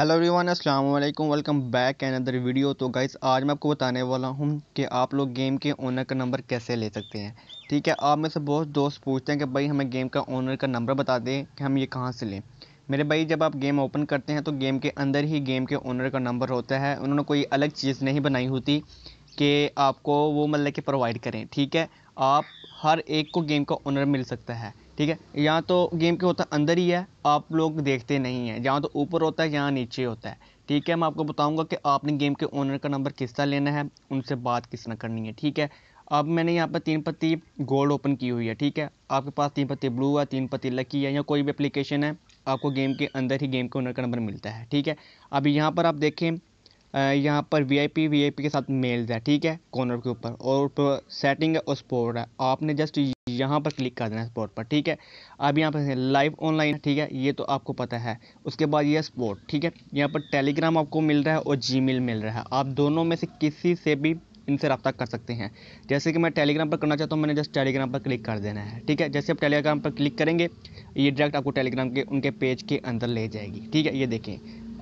hello everyone अस्सलाम वालेकुम welcome back another video तो गाइस आज मैं आपको बताने वाला हूं कि आप लोग गेम के ओनर का नंबर कैसे ले सकते हैं ठीक है आप में से बहुत दोस्त पूछते हैं कि भाई हमें गेम का ओनर का नंबर बता दें कि हम ये कहाँ से लें मेरे भाई जब आप गेम ओपन करते हैं तो गेम के अंदर ही गेम के ओनर का नंबर होता है उन्होंने कोई अलग चीज़ नहीं बनाई होती कि आपको वो मतलब कि प्रोवाइड करें ठीक है आप हर एक को गेम का ओनर मिल सकता है ठीक है यहाँ तो गेम के होता अंदर ही है आप लोग देखते नहीं हैं जहाँ तो ऊपर होता है यहाँ नीचे होता है ठीक है मैं आपको बताऊंगा कि आपने गेम के ओनर का नंबर किस तरह लेना है उनसे बात किस तरह करनी है ठीक है अब मैंने यहाँ पर तीन पत्ती गोल्ड ओपन की हुई है ठीक है आपके पास तीन पत्ती ब्लू है तीन पत्ती लकी है या कोई भी अप्लीकेशन है आपको गेम के अंदर ही गेम के ओनर का नंबर मिलता है ठीक है अब यहाँ पर आप देखें यहाँ पर वीआईपी वीआईपी के साथ मेल्स है ठीक है कॉर्नर के ऊपर और सेटिंग है और स्पोर्ट है आपने जस्ट यहाँ पर क्लिक कर देना है स्पोर्ट पर ठीक है अब यहाँ पर लाइव ऑनलाइन ठीक है ये तो आपको पता है उसके बाद ये स्पोर्ट ठीक है यहाँ पर टेलीग्राम आपको मिल रहा है और जी मिल रहा है आप दोनों में से किसी से भी इनसे रब्ता कर सकते हैं जैसे कि मैं टेलीग्राम पर करना चाहता हूँ मैंने जस्ट टेलीग्राम पर क्लिक कर देना है ठीक है जैसे आप टेलीग्राम पर क्लिक करेंगे ये डायरेक्ट आपको टेलीग्राम के उनके पेज के अंदर ले जाएगी ठीक है ये देखें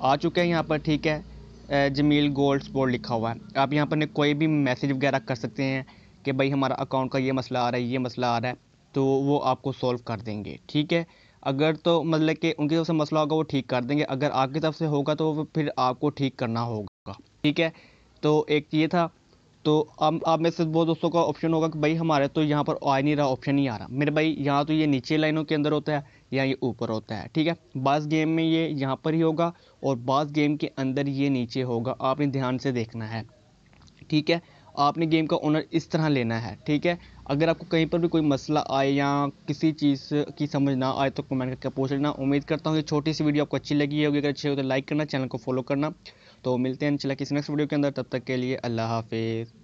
आ चुके हैं यहाँ पर ठीक है जमील गोल्ड स्पोर्ट लिखा हुआ है आप यहाँ पर कोई भी मैसेज वगैरह कर सकते हैं कि भाई हमारा अकाउंट का ये मसला आ रहा है ये मसला आ रहा है तो वो आपको सॉल्व कर देंगे ठीक है अगर तो मतलब कि उनकी तरफ से मसला होगा वो ठीक कर देंगे अगर आपकी तरफ से होगा तो फिर आपको ठीक करना होगा ठीक है तो एक ये था तो अब आप में से बहुत दोस्तों का ऑप्शन होगा कि भाई हमारे तो यहाँ पर आ नहीं रहा ऑप्शन नहीं आ रहा मेरे भाई यहाँ तो ये नीचे लाइनों के अंदर होता है या ये ऊपर होता है ठीक है बास गेम में ये यहाँ पर ही होगा और बास गेम के अंदर ये नीचे होगा आपने ध्यान से देखना है ठीक है आपने गेम का ऑनर इस तरह लेना है ठीक है अगर आपको कहीं पर भी कोई मसला आए या किसी चीज़ की समझ ना आए तो कमेंट करके पूछ लेना उम्मीद करता हूँ कि छोटी सी वीडियो आपको अच्छी लगी होगी अगर अच्छी हो तो लाइक करना चैनल को फॉलो करना तो मिलते हैं चला किसी नेक्स्ट वीडियो के अंदर तब तक के लिए अल्लाह हाफिज़